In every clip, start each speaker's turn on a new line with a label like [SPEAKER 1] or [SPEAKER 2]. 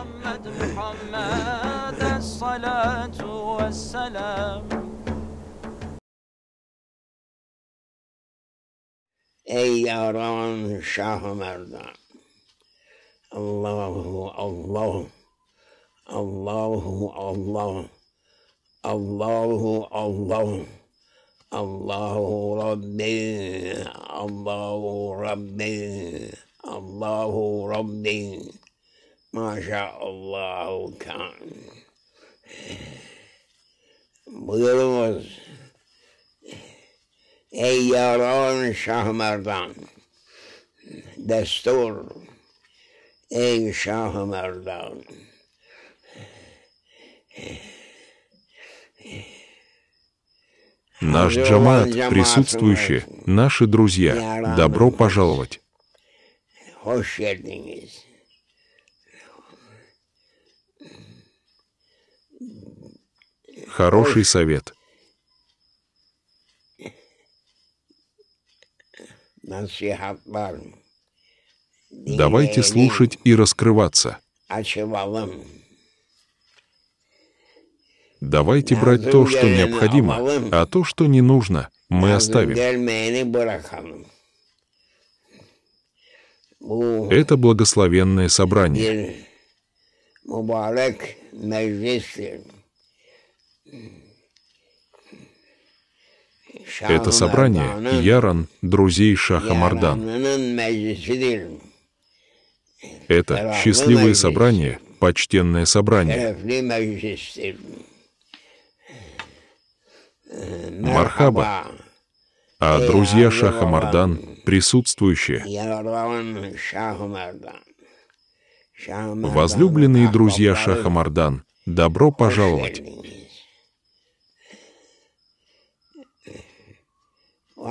[SPEAKER 1] محمد محمد الصلاة والسلام
[SPEAKER 2] ای یاران شاه مردان الله الله الله الله الله الله الله ربي الله ربي الله ربي Маша Аллаху Кан. Buyurunuz. Ey yaran Дестур, эй, Ey Şahmerdan.
[SPEAKER 1] Наш джамат, присутствующие, наши друзья, добро пожаловать. Хороший совет.
[SPEAKER 2] Давайте
[SPEAKER 1] слушать и раскрываться. Давайте брать то, что необходимо, а то, что не нужно, мы оставим. Это благословенное собрание.
[SPEAKER 2] Это собрание Яран
[SPEAKER 1] друзей Шаха Мардан. Это счастливое собрание, почтенное собрание. Мархаба, а друзья Шаха Мардан присутствующие.
[SPEAKER 2] Возлюбленные
[SPEAKER 1] друзья Шаха Мардан, добро пожаловать!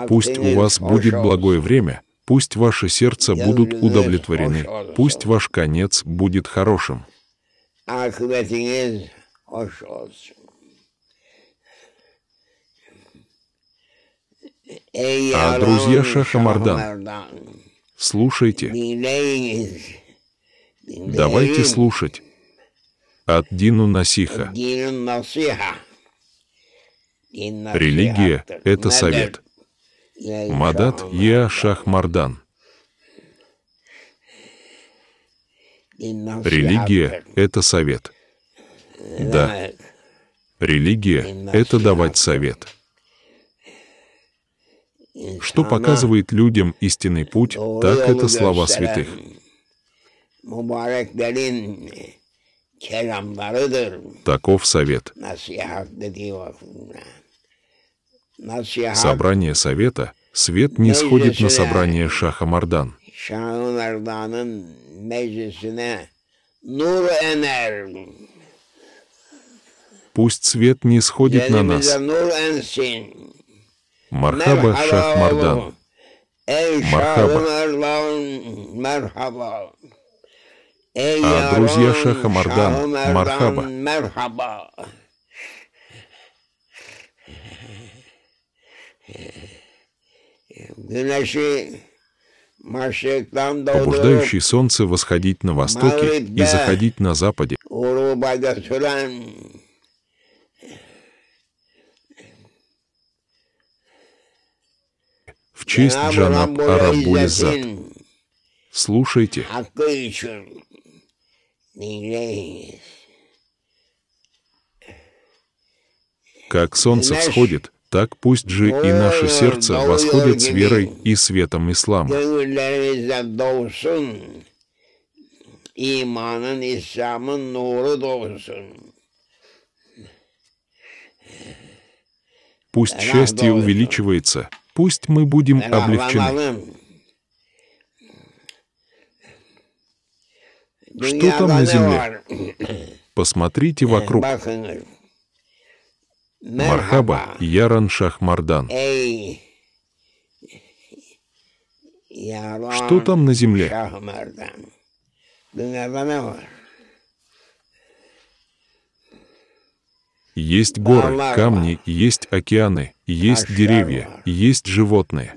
[SPEAKER 2] Пусть у вас будет благое время,
[SPEAKER 1] пусть ваши сердца будут удовлетворены, пусть ваш конец будет хорошим.
[SPEAKER 2] А друзья Мардан,
[SPEAKER 1] слушайте. Давайте слушать от Дину Насиха.
[SPEAKER 2] Религия — это совет. Мадат
[SPEAKER 1] Я Шахмардан.
[SPEAKER 2] Религия
[SPEAKER 1] — это совет. Да. Религия — это давать совет. Что показывает людям истинный путь, так это слова святых. Таков совет. Собрание совета свет не сходит на собрание Шаха Мардан. Пусть свет не сходит на нас. Мархаба Шах Мардан.
[SPEAKER 2] Мархаба. А друзья Шаха Мардан, Мархаба. Э, э, побуждающий
[SPEAKER 1] солнце восходить на востоке и заходить на западе. В честь Джанаб Арабулизад. Слушайте. А как солнце всходит, так пусть же и наше сердце восходит с верой и светом ислама. Пусть счастье увеличивается, пусть мы будем облегчены. Что там на земле? Посмотрите вокруг.
[SPEAKER 2] Мархаба,
[SPEAKER 1] Яран Шахмардан.
[SPEAKER 2] Что там на земле?
[SPEAKER 1] Есть горы, камни, есть океаны, есть деревья, есть животные.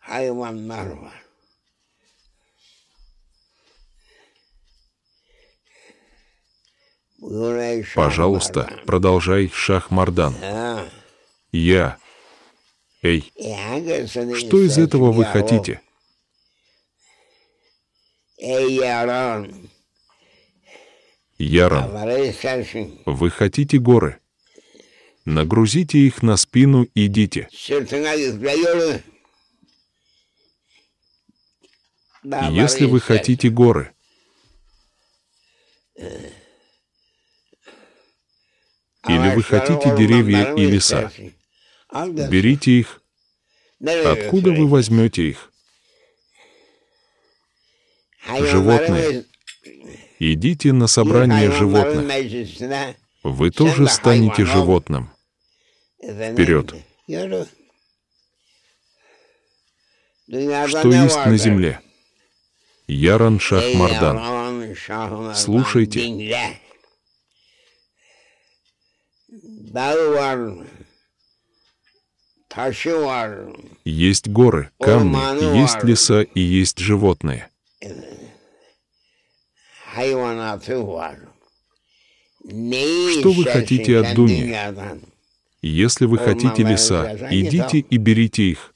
[SPEAKER 2] Хайван Марвар. Пожалуйста,
[SPEAKER 1] продолжай, Шахмардан. Я. Эй,
[SPEAKER 2] что из этого вы хотите? Ярон,
[SPEAKER 1] вы хотите горы? Нагрузите их на спину, и идите. Если вы хотите горы, или вы хотите деревья и леса? Берите их.
[SPEAKER 2] Откуда вы
[SPEAKER 1] возьмете их?
[SPEAKER 2] Животные.
[SPEAKER 1] Идите на собрание животных. Вы тоже станете животным. Вперед.
[SPEAKER 2] Что есть на земле?
[SPEAKER 1] Яран Шахмардан.
[SPEAKER 2] Слушайте,
[SPEAKER 1] есть горы, камни, есть леса и есть животные. Что
[SPEAKER 2] вы хотите от Дуни?
[SPEAKER 1] Если вы хотите леса, идите и берите их.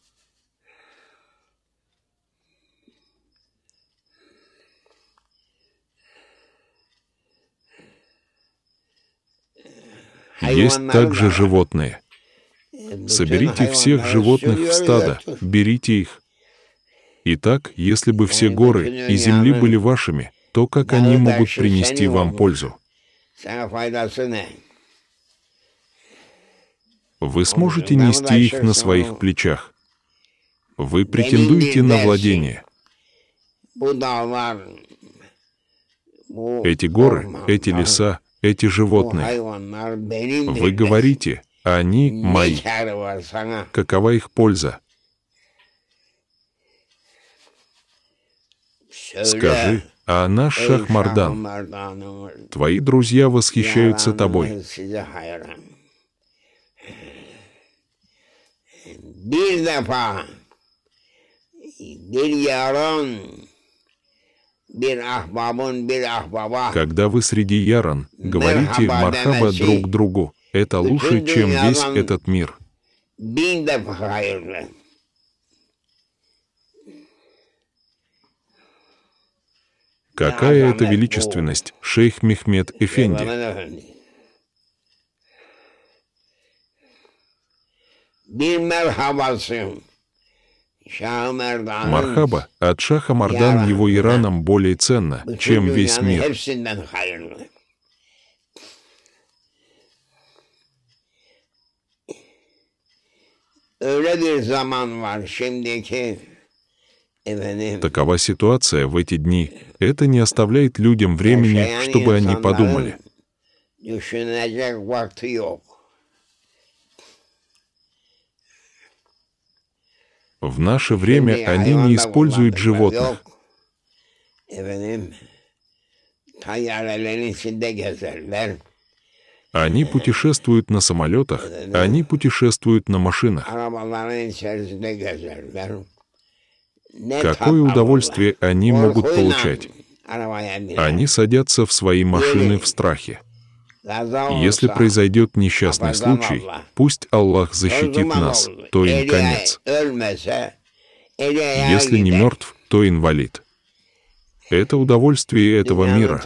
[SPEAKER 1] А Есть также животные. Э, ну, Соберите всех животных в стадо, берите их. Итак, если бы все э, ну, горы и земли были вашими, то как ну, они могут принести вам пользу? Вы сможете нести их на своих плечах. Вы претендуете на владение.
[SPEAKER 2] Эти горы, эти
[SPEAKER 1] леса, эти животные.
[SPEAKER 2] Вы говорите,
[SPEAKER 1] они мои. Какова их польза?
[SPEAKER 2] Скажи, а наш Шахмардан, твои друзья восхищаются тобой. Bir defa bir
[SPEAKER 1] когда вы среди яран, говорите «мархаба» друг другу. Это лучше, чем весь этот мир. Какая это величественность, шейх Мехмед
[SPEAKER 2] Эфенди. Bir merhaba Мархаба
[SPEAKER 1] от Шаха Мардан его Ираном более ценна, чем весь мир. Такова ситуация в эти дни. Это не оставляет людям времени, чтобы они подумали. В наше время они не используют животных. Они путешествуют на самолетах, они путешествуют на машинах. Какое удовольствие они могут получать?
[SPEAKER 2] Они
[SPEAKER 1] садятся в свои машины в страхе.
[SPEAKER 2] Если произойдет несчастный случай,
[SPEAKER 1] пусть Аллах защитит нас, то им конец.
[SPEAKER 2] Если не
[SPEAKER 1] мертв, то инвалид. Это удовольствие этого мира.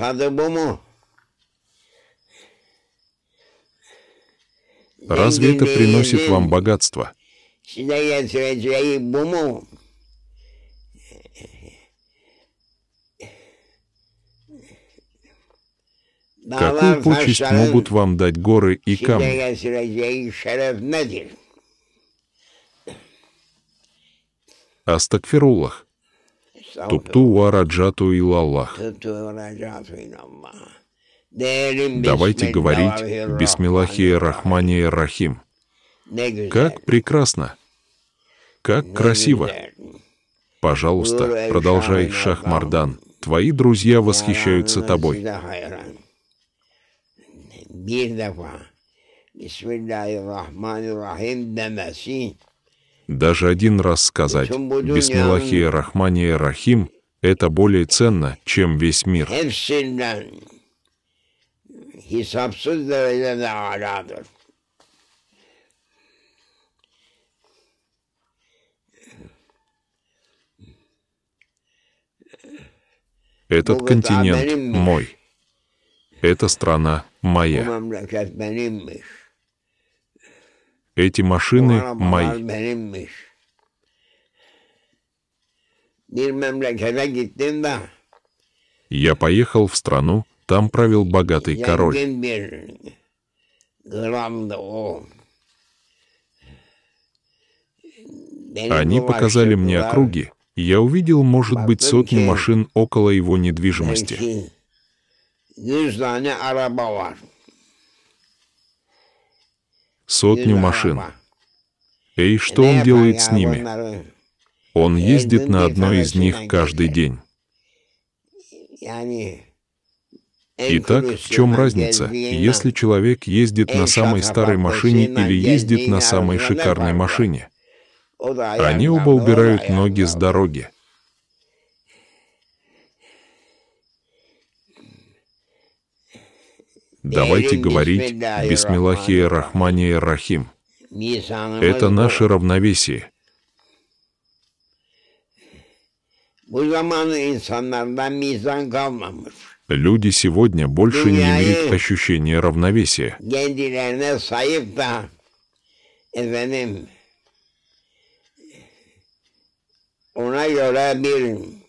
[SPEAKER 1] Разве это приносит вам богатство?
[SPEAKER 2] Какую почесть могут
[SPEAKER 1] вам дать горы и камни? Астагфируллах. Тупту вараджату и лаллах.
[SPEAKER 2] Давайте говорить
[SPEAKER 1] Бисмиллахи Рахмани Рахим. Как прекрасно! Как красиво! Пожалуйста, продолжай, Шахмардан. Твои друзья восхищаются тобой
[SPEAKER 2] bir defa. Bismillahirrahmanirrahim demesi
[SPEAKER 1] даже один раз сказать «Бисмиллахи Рахмани Рахим» — это более ценно, чем весь мир. Этот континент мой. Эта страна моя. Эти машины
[SPEAKER 2] мои.
[SPEAKER 1] Я поехал в страну, там правил богатый король.
[SPEAKER 2] Они показали мне округи.
[SPEAKER 1] Я увидел, может быть, сотню машин около его недвижимости.
[SPEAKER 2] Неждане арaba var.
[SPEAKER 1] Сотню машин. Эй, что он делает с ними? Он ездит на одной из них каждый день.
[SPEAKER 2] Итак, в чем разница, если человек ездит на самой старой машине или ездит на
[SPEAKER 1] самой шикарной машине? Они оба убирают ноги с дороги.
[SPEAKER 2] Давайте говорить «Бисмиллахи
[SPEAKER 1] Рахмани Рахим».
[SPEAKER 2] Это
[SPEAKER 1] наше равновесие. Люди сегодня больше не имеют ощущения равновесия.
[SPEAKER 2] Ona göre bir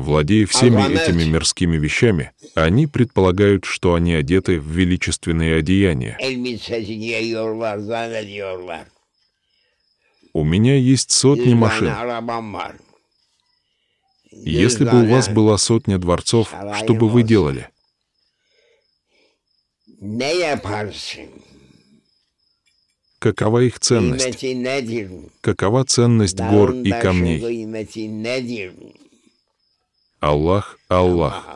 [SPEAKER 1] Владея всеми этими мирскими вещами, они предполагают, что они одеты в величественные одеяния. У меня есть сотни машин.
[SPEAKER 2] Если бы у вас была
[SPEAKER 1] сотня дворцов, что бы вы делали? Какова их ценность? Какова ценность гор и камней? Аллах, Аллах.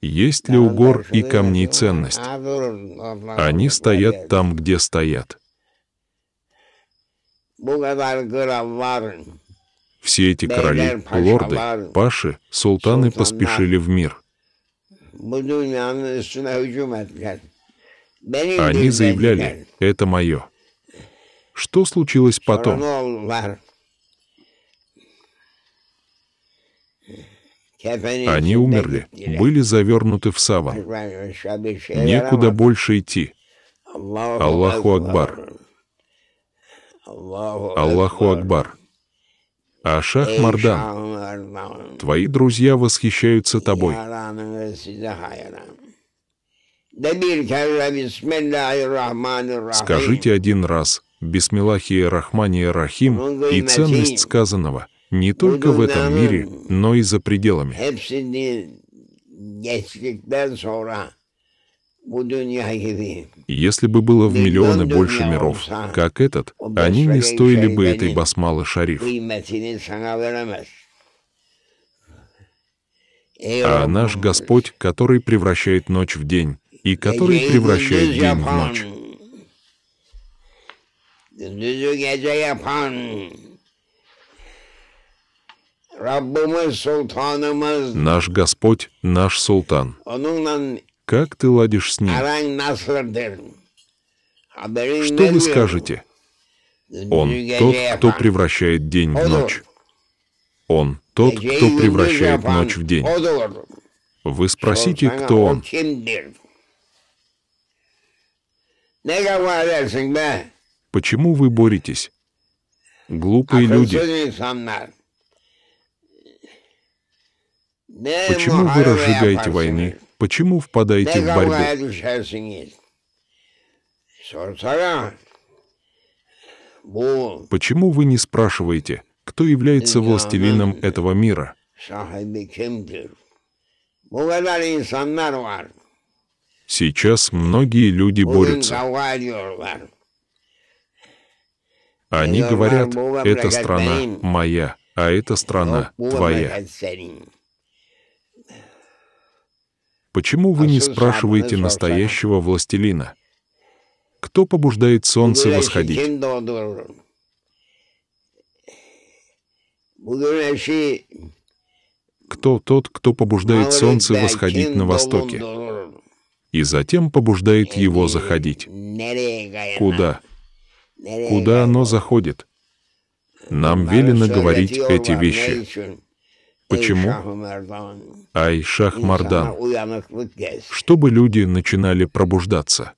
[SPEAKER 1] Есть ли у гор и камней ценность? Они стоят там, где стоят. Все эти короли, лорды, паши, султаны поспешили в мир.
[SPEAKER 2] Они заявляли,
[SPEAKER 1] это мое. Что случилось потом?
[SPEAKER 2] Они умерли, были
[SPEAKER 1] завернуты в саван. Некуда больше идти. Аллаху Акбар.
[SPEAKER 2] Аллаху
[SPEAKER 1] Акбар. Ашах
[SPEAKER 2] Мардан, твои друзья
[SPEAKER 1] восхищаются тобой.
[SPEAKER 2] Скажите
[SPEAKER 1] один раз «Бисмиллахи Рахмани Рахим» и ценность сказанного не только в этом ну, ну, мире, ну, но и за пределами. Если бы было в миллионы больше миров, как этот, они не стоили бы этой басмалы шариф. Э, а наш Господь, который превращает ночь в день, и который превращает день в ночь. Наш Господь, наш Султан. Как ты ладишь с ним?
[SPEAKER 2] Что вы скажете?
[SPEAKER 1] Он тот, кто превращает день в ночь. Он тот, кто превращает ночь в день. Вы спросите, кто он. Почему вы боретесь? Глупые а люди.
[SPEAKER 2] Почему вы разжигаете
[SPEAKER 1] войны? Почему впадаете в борьбу? Почему вы не спрашиваете, кто является властелином этого мира? Сейчас многие люди борются. Они говорят, эта страна моя, а эта страна твоя. Почему вы а не спрашиваете настоящего властелина? Кто побуждает солнце восходить? Кто тот, кто побуждает солнце восходить на востоке? И затем побуждает его заходить. Куда? Куда оно заходит? Нам велено говорить эти вещи.
[SPEAKER 2] Почему? Айшах Мардан.
[SPEAKER 1] Чтобы люди начинали пробуждаться.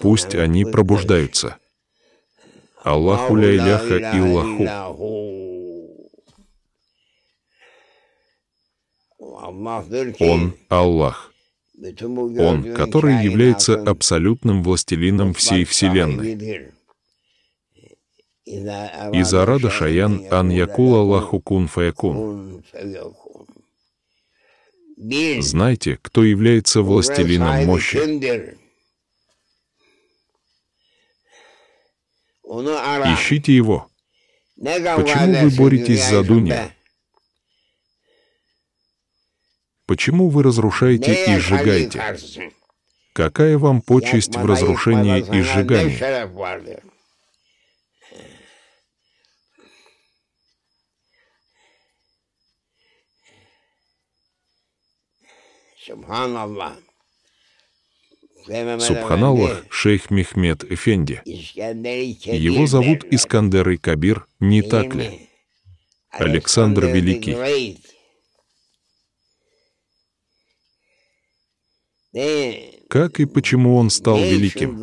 [SPEAKER 1] Пусть они пробуждаются. Аллаху ля иляха Он Аллах.
[SPEAKER 2] Он, который является
[SPEAKER 1] абсолютным властелином всей Вселенной
[SPEAKER 2] из Арада Шаян якула Лахукун Фаякун. Знайте,
[SPEAKER 1] кто является властелином мощи. Ищите его.
[SPEAKER 2] Почему вы боретесь за
[SPEAKER 1] Дунья? Почему вы разрушаете и сжигаете? Какая вам почесть в разрушении и
[SPEAKER 2] сжигании? Субханаллах,
[SPEAKER 1] шейх Мехмед Эфенди. Его зовут Искандер и Кабир, не так ли? Александр Великий. Как и почему он стал великим?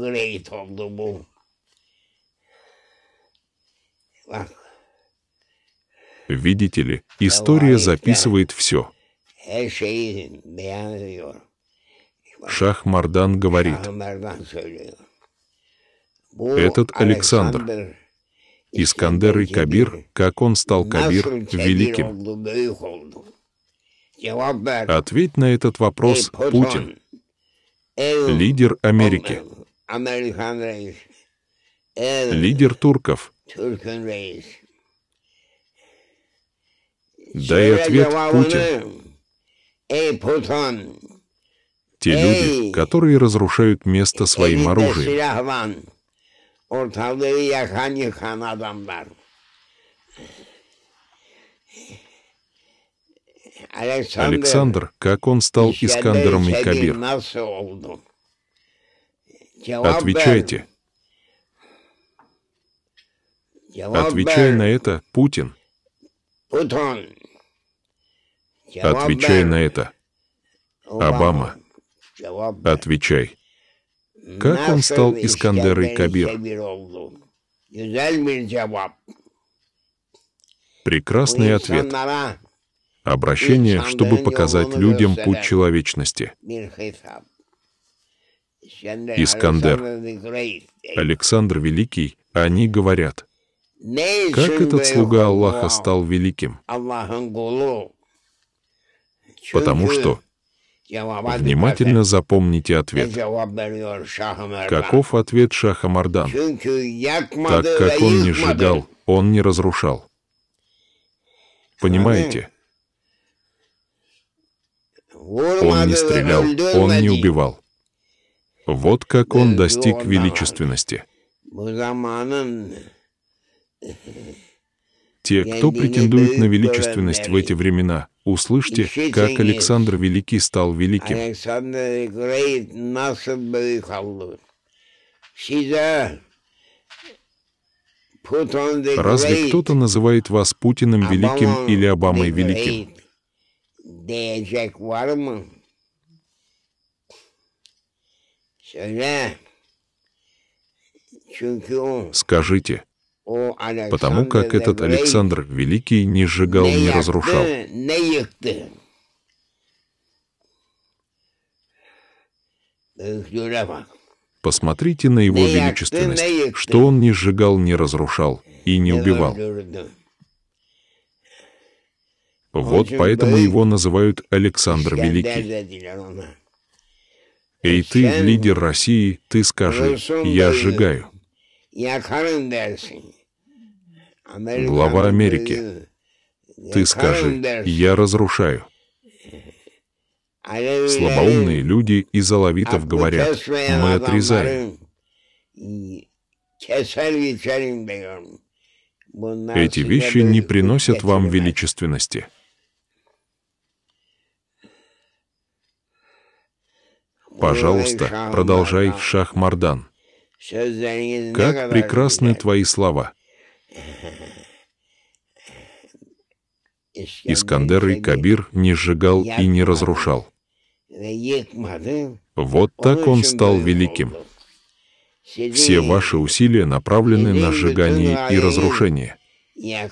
[SPEAKER 1] Видите ли, история записывает все. Шах Мардан говорит,
[SPEAKER 2] этот Александр,
[SPEAKER 1] Искандер и Кабир, как он стал Кабир великим. Ответь на этот вопрос Путин,
[SPEAKER 2] лидер
[SPEAKER 1] Америки,
[SPEAKER 2] э, лидер турков. Дай
[SPEAKER 1] ответ Путин.
[SPEAKER 2] Э, те
[SPEAKER 1] люди, которые разрушают место своим
[SPEAKER 2] оружием. Александр,
[SPEAKER 1] как он стал Искандером и Кабир?
[SPEAKER 2] Отвечайте. Отвечай
[SPEAKER 1] на это, Путин.
[SPEAKER 2] Путин. Отвечай
[SPEAKER 1] на это. Обама, отвечай. Как он стал Искандерой и Кабир? Прекрасный ответ. Обращение, чтобы показать людям путь человечности.
[SPEAKER 2] Искандер,
[SPEAKER 1] Александр Великий, они говорят, как этот слуга Аллаха стал великим? Потому что...
[SPEAKER 2] Внимательно запомните ответ. Каков
[SPEAKER 1] ответ Шаха Мардан?
[SPEAKER 2] Так как он не сжигал,
[SPEAKER 1] он не разрушал. Понимаете? Он не стрелял, он не убивал. Вот как он достиг величественности. Те, кто претендует на величественность в эти времена, Услышьте, как Александр Великий стал великим.
[SPEAKER 2] Разве кто-то
[SPEAKER 1] называет вас Путиным Великим или Обамой Великим?
[SPEAKER 2] Скажите, потому как этот Александр Великий не сжигал, не разрушал.
[SPEAKER 1] Посмотрите на его величественность, что он не сжигал, не разрушал и не убивал. Вот поэтому его называют Александр
[SPEAKER 2] Великий.
[SPEAKER 1] И ты, лидер России, ты скажи, я сжигаю.
[SPEAKER 2] Я глава Америки.
[SPEAKER 1] Ты скажи, я разрушаю.
[SPEAKER 2] Слабоумные люди из Алавитов а говорят, мы отрезаем. Эти вещи
[SPEAKER 1] не приносят вам величественности.
[SPEAKER 2] Пожалуйста, продолжай,
[SPEAKER 1] Шах Мардан. Как прекрасны твои слова.
[SPEAKER 2] Искандер
[SPEAKER 1] и Кабир не сжигал и не разрушал.
[SPEAKER 2] Вот так он стал
[SPEAKER 1] великим. Все ваши усилия направлены на сжигание и разрушение.
[SPEAKER 2] Мы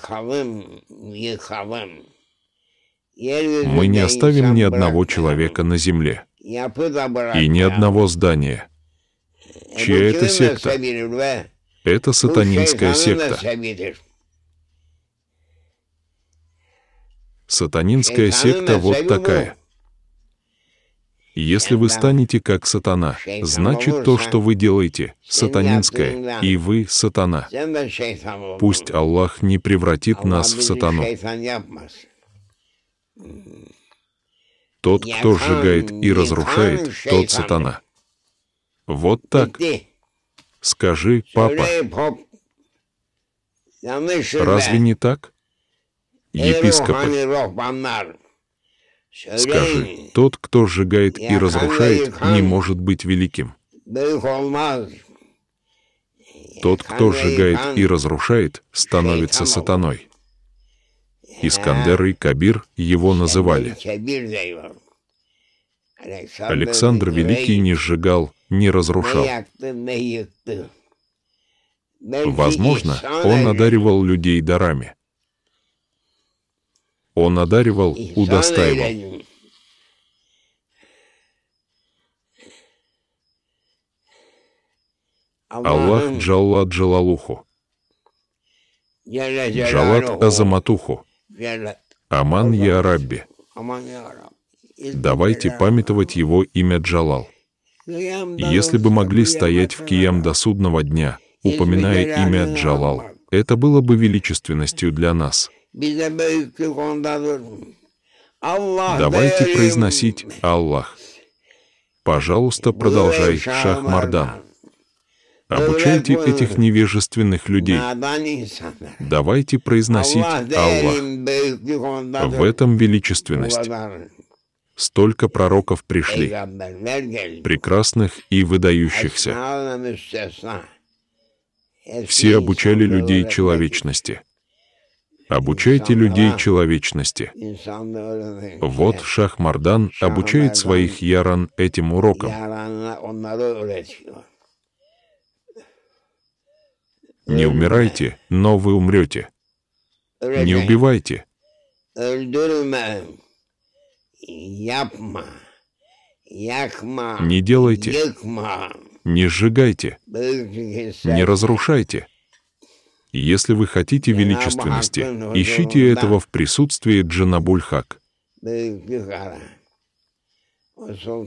[SPEAKER 2] не оставим ни одного
[SPEAKER 1] человека на земле
[SPEAKER 2] и ни одного
[SPEAKER 1] здания. Чья это секта? Это сатанинская секта. Сатанинская секта вот такая. Если вы станете как сатана, значит то, что вы делаете, сатанинское, и вы сатана. Пусть Аллах не превратит нас в сатану. Тот, кто сжигает и разрушает, тот сатана. Вот так. Скажи, папа, разве не так? Епископы,
[SPEAKER 2] скажи,
[SPEAKER 1] тот, кто сжигает и разрушает, не может быть великим. Тот, кто сжигает и разрушает, становится сатаной. Искандер и Кабир его называли.
[SPEAKER 2] Александр Великий не сжигал,
[SPEAKER 1] не разрушал.
[SPEAKER 2] Возможно, он
[SPEAKER 1] одаривал людей дарами. Он одаривал, удостаивал.
[SPEAKER 2] Аллах
[SPEAKER 1] Джалла Джалалуху.
[SPEAKER 2] Джалат Азаматуху.
[SPEAKER 1] Аман Я Рабби.
[SPEAKER 2] Аман Я Давайте
[SPEAKER 1] памятовать его имя Джалал. Если бы могли стоять в Кием до судного дня,
[SPEAKER 2] упоминая имя Джалал,
[SPEAKER 1] это было бы величественностью для нас. Давайте произносить «Аллах». Пожалуйста, продолжай, Шах Мардан. Обучайте этих невежественных людей. Давайте произносить Аллах.
[SPEAKER 2] В этом величественность.
[SPEAKER 1] Столько пророков пришли, прекрасных и
[SPEAKER 2] выдающихся.
[SPEAKER 1] Все обучали людей человечности. Обучайте людей человечности. Вот Шахмардан обучает своих яран этим урокам. Не умирайте, но вы умрете. Не убивайте.
[SPEAKER 2] Не делайте,
[SPEAKER 1] не сжигайте,
[SPEAKER 2] не
[SPEAKER 1] разрушайте. Если вы хотите величественности, ищите этого в присутствии Джанабульхак,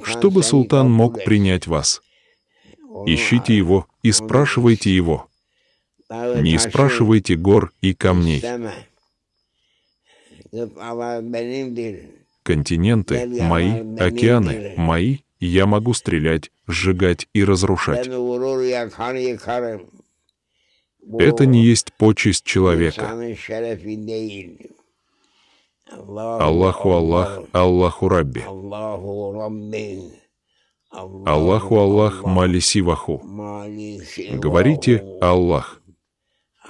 [SPEAKER 2] чтобы султан мог
[SPEAKER 1] принять вас. Ищите его и спрашивайте его. Не спрашивайте гор и камней континенты, мои океаны, мои, я могу стрелять, сжигать и разрушать. Это не есть почесть человека.
[SPEAKER 2] Аллаху Аллах,
[SPEAKER 1] Аллаху Рабби. Аллаху Аллах, Малиси Ваху. Говорите Аллах.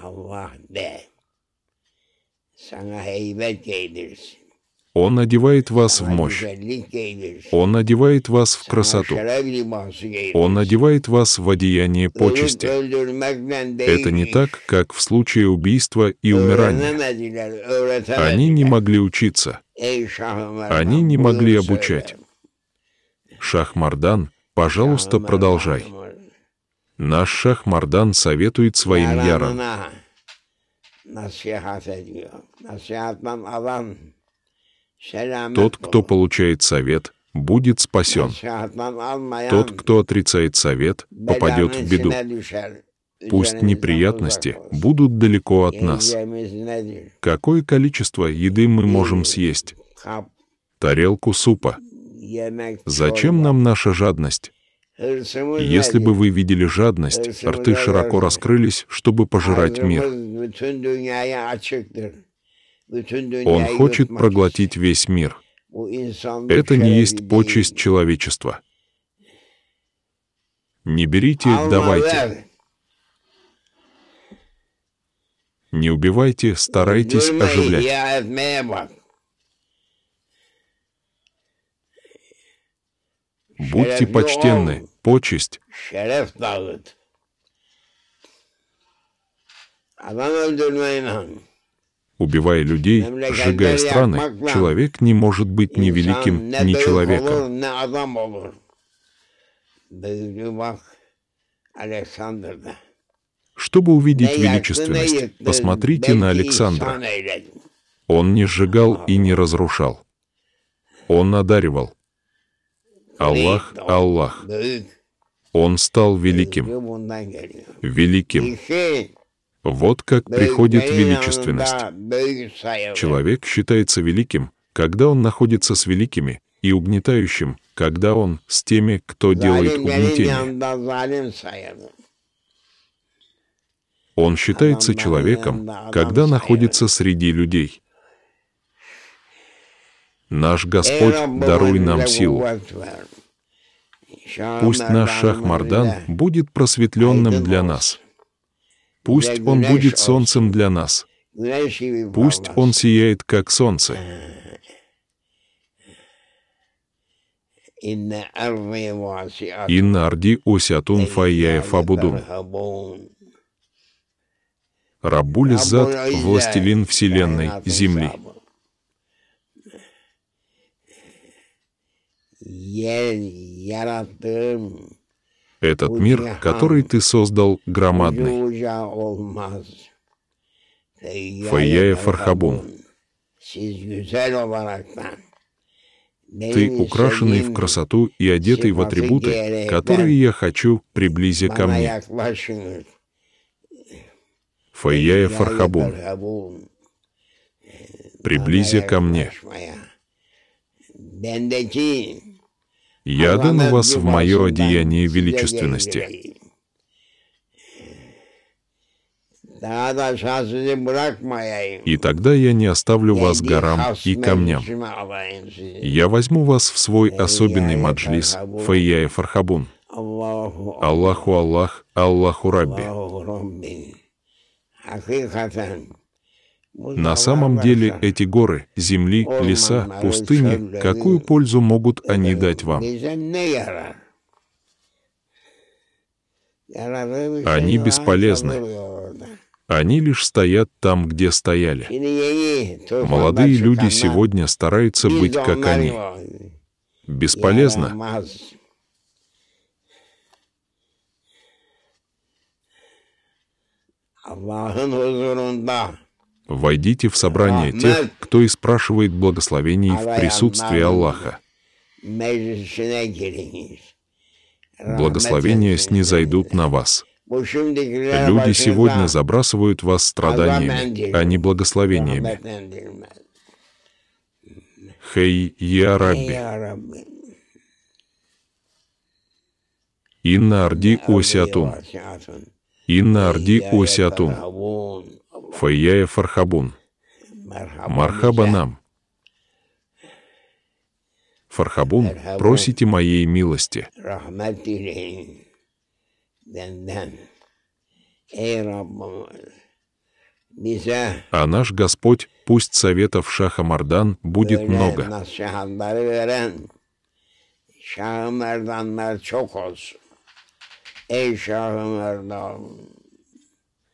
[SPEAKER 2] Аллах Sana heybet giydirsin.
[SPEAKER 1] Он одевает вас в мощь. Он одевает вас в красоту. Он одевает вас в одеяние почести. Это не так, как в случае убийства и умирания. Они не могли учиться.
[SPEAKER 2] Они не могли
[SPEAKER 1] обучать. Шахмардан, пожалуйста, продолжай. Наш Шахмардан советует своим ярам.
[SPEAKER 2] Nasihat ediyor. Nasihat ben тот, кто
[SPEAKER 1] получает совет, будет спасен. Тот, кто отрицает совет, попадет в беду. Пусть неприятности будут далеко от нас. Какое количество еды мы можем съесть? Тарелку супа. Зачем нам наша жадность?
[SPEAKER 2] Если бы
[SPEAKER 1] вы видели жадность, рты широко раскрылись, чтобы пожирать а мир.
[SPEAKER 2] Ну, он хочет
[SPEAKER 1] проглотить весь мир. Это не есть почесть человечества. Не берите, давайте. Не убивайте, старайтесь оживлять. Будьте почтенны, почесть. Убивая людей, сжигая страны, человек не может быть ни великим, ни человеком. Чтобы увидеть величественность, посмотрите на Александра. Он не сжигал и не разрушал. Он одаривал. Аллах, Аллах. Он стал великим.
[SPEAKER 2] Великим.
[SPEAKER 1] Вот как приходит величественность. Человек считается великим, когда он находится с великими, и угнетающим, когда он с теми, кто делает
[SPEAKER 2] угнетение.
[SPEAKER 1] Он считается человеком, когда находится среди людей. Наш Господь, даруй нам силу.
[SPEAKER 2] Пусть наш Шахмардан
[SPEAKER 1] будет просветленным для нас. Пусть Он будет солнцем для нас. Пусть Он сияет, как солнце. Инна арди осятун фаяя фабудун. Рабуль Зад, властелин Вселенной, Земли.
[SPEAKER 2] Яратым
[SPEAKER 1] этот мир, который ты создал, громадный.
[SPEAKER 2] Фаяя Фархабун. Ты украшенный в
[SPEAKER 1] красоту и одетый в атрибуты, которые я хочу, приблизи ко мне. Фаяя Фархабун. Приблизи ко мне. Я одену вас в мое одеяние величественности. И тогда я не оставлю вас горам и камням. Я возьму вас в свой особенный маджлис, Файя Фархабун. Аллаху Аллах, Аллаху Рабби.
[SPEAKER 2] На самом деле
[SPEAKER 1] эти горы, земли, леса, пустыни, какую пользу могут они дать вам?
[SPEAKER 2] Они бесполезны.
[SPEAKER 1] Они лишь стоят там, где стояли.
[SPEAKER 2] Молодые люди сегодня стараются быть как они.
[SPEAKER 1] Бесполезно. Allah'ın войдите в собрание тех, кто и спрашивает благословений в присутствии Аллаха.
[SPEAKER 2] Благословения
[SPEAKER 1] снизойдут на вас.
[SPEAKER 2] Люди сегодня забрасывают вас страданиями, а не благословениями.
[SPEAKER 1] Хей, я Рабби. Инна Арди Осиатун. Инна Арди Осиатун. Файяя Фархабун. Мархаба нам. Фархабун, просите моей милости. А наш Господь, пусть советов Шаха Мардан будет много.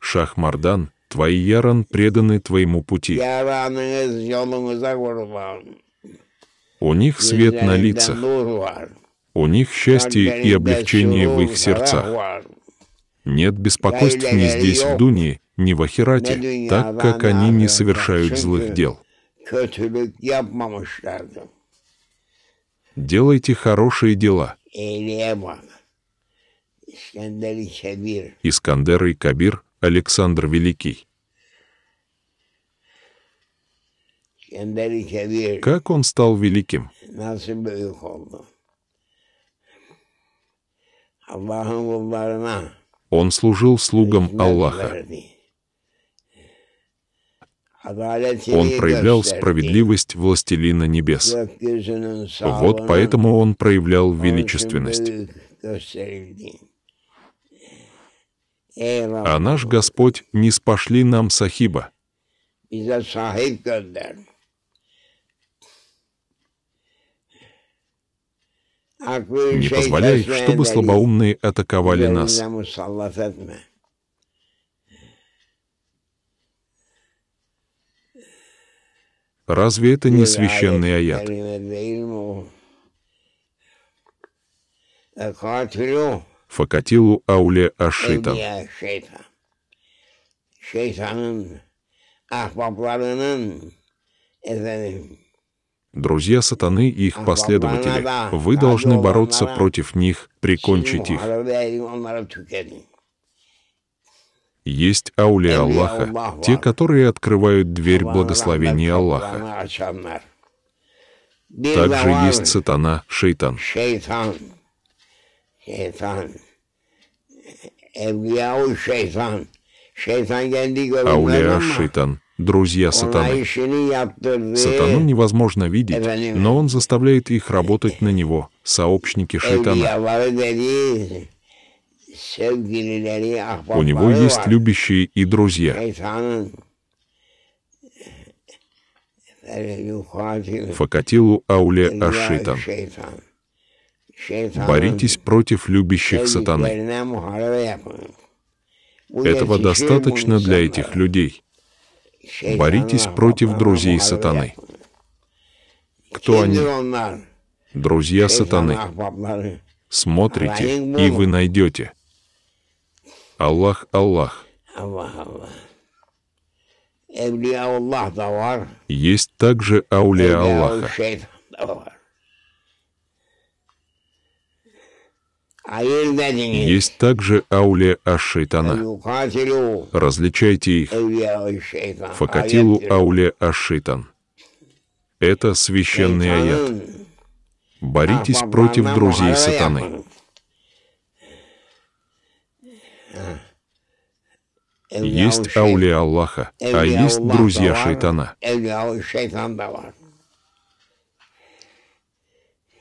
[SPEAKER 1] Шах Мардан Твои яран преданы твоему пути. У них свет на лицах. У них счастье и облегчение в их сердцах. Нет беспокойств ни здесь, в дунии, ни в Ахирате, так как они не совершают злых дел. Делайте хорошие дела. Искандер и Кабир Александр Великий. Как он стал великим? Он служил слугам Аллаха.
[SPEAKER 2] Он проявлял справедливость
[SPEAKER 1] властелина небес. Вот поэтому он проявлял величественность.
[SPEAKER 2] А наш
[SPEAKER 1] Господь не спошли нам сахиба.
[SPEAKER 2] Не позволяй, чтобы слабоумные атаковали нас.
[SPEAKER 1] Разве это не священный аят? Факатилу ауле ашита. Друзья сатаны и их последователи, вы должны бороться против них, прикончить их. Есть аули э, Аллаха, те, которые открывают дверь благословения Аллаха.
[SPEAKER 2] Также есть
[SPEAKER 1] сатана, шейтан
[SPEAKER 2] şeytan. Ауля Шейтан,
[SPEAKER 1] друзья сатаны.
[SPEAKER 2] Сатану невозможно видеть, но
[SPEAKER 1] он заставляет их работать на него, сообщники шейтана.
[SPEAKER 2] У него есть
[SPEAKER 1] любящие и друзья.
[SPEAKER 2] Факатилу Ауле Ашитан. Боритесь
[SPEAKER 1] против любящих сатаны.
[SPEAKER 2] Этого достаточно
[SPEAKER 1] для этих людей. Боритесь против друзей сатаны. Кто они? Друзья сатаны. Смотрите, и вы найдете. Аллах, Аллах. Есть также аулия
[SPEAKER 2] Аллаха. А есть
[SPEAKER 1] также ауле Ашитана.
[SPEAKER 2] Различайте их. Факатилу
[SPEAKER 1] ауле Ашитан. Это священный аят. Боритесь а, против друзей сатаны.
[SPEAKER 2] Есть ауле Аллаха, а есть друзья шайтана.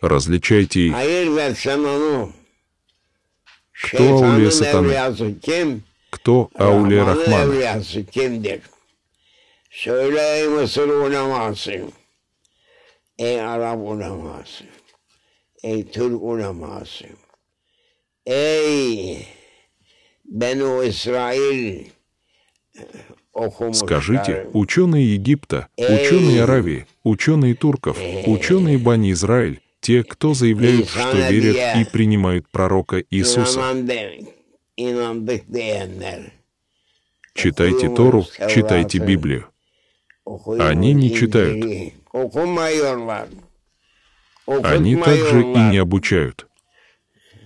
[SPEAKER 1] Различайте их.
[SPEAKER 2] А ну.
[SPEAKER 1] Кто Аулия Сатана? Кто Аулия Рахмана?
[SPEAKER 2] Ey Arap uleması, ey Türk uleması, ey Benu İsrail Скажите,
[SPEAKER 1] ученые Египта, ученые Аравии, ученые турков, э, ученые Бани Израиль, те, кто заявляют, что верят и принимают пророка Иисуса. Читайте Тору, читайте Библию. Они не читают.
[SPEAKER 2] Они также и
[SPEAKER 1] не обучают.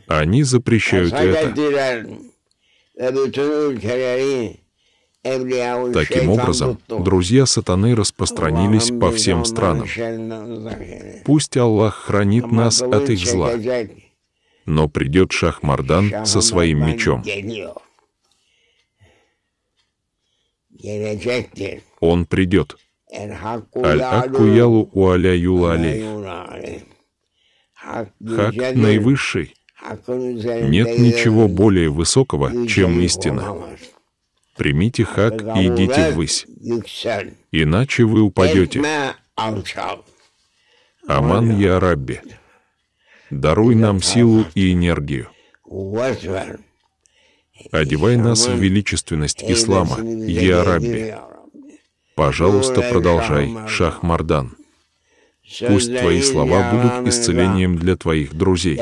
[SPEAKER 1] Они запрещают это.
[SPEAKER 2] Таким образом,
[SPEAKER 1] друзья сатаны распространились по всем странам. Пусть Аллах хранит нас от их зла. Но придет шах Мардан со своим мечом. Он придет. аль аккуялу уаля юла
[SPEAKER 2] алей. Хак наивысший. Нет ничего
[SPEAKER 1] более высокого, чем истина примите хак и идите ввысь, иначе вы упадете. Аман Я Рабби, даруй нам силу и энергию. Одевай нас в величественность ислама, Я Рабби. Пожалуйста, продолжай, Шах Мардан. Пусть твои слова будут исцелением для твоих друзей.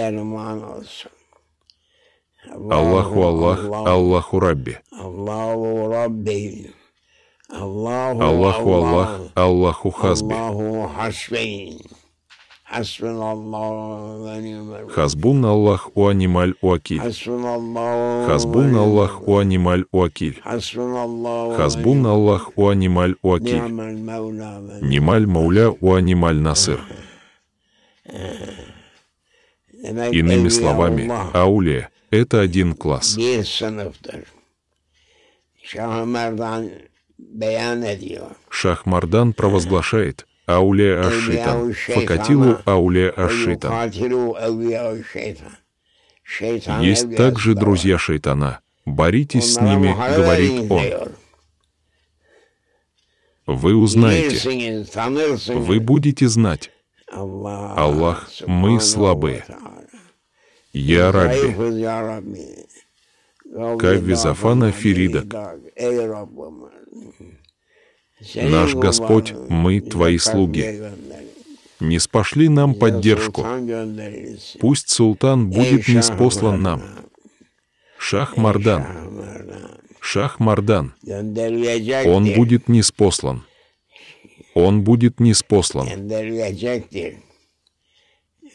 [SPEAKER 2] Аллаху Аллах, Аллаху Рабби. Аллаху Рабби Аллаху Аллах, Аллаху Хасби. Хасбун
[SPEAKER 1] Аллах у анималь уакиль. Хасбун Аллах у анималь уакиль. Хасбун Аллах у анималь уакиль. Нималь мауля у анималь насыр. Э, э.
[SPEAKER 2] Э, Иными словами,
[SPEAKER 1] ауле, это один класс.
[SPEAKER 2] Bir sınıftır.
[SPEAKER 1] Шахмардан провозглашает «Ауле Ашитан», «Факатилу Ауле ашита,
[SPEAKER 2] факатилу ауле ашита. Есть также
[SPEAKER 1] друзья шайтана. Боритесь с ними, говорит он. Вы узнаете. Вы будете знать. Аллах, мы слабые. «Я
[SPEAKER 2] Раби», кави Зафана Фирида. «Наш Господь, мы Твои слуги.
[SPEAKER 1] Не спошли нам поддержку. Пусть султан будет неспослан нам. Шах Мардан. Шах Мардан.
[SPEAKER 2] Он будет
[SPEAKER 1] неспослан. Он будет неспослан.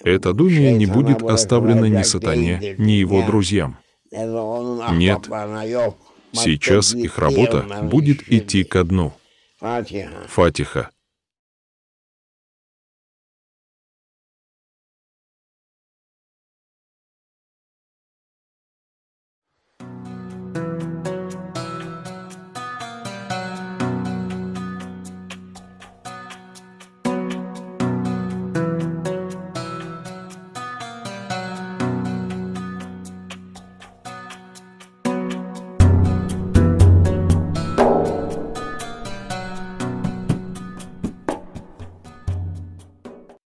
[SPEAKER 1] Эта думия не будет оставлена ни сатане, ни его друзьям.
[SPEAKER 2] Нет,
[SPEAKER 1] сейчас их работа будет идти ко дну. Фатиха.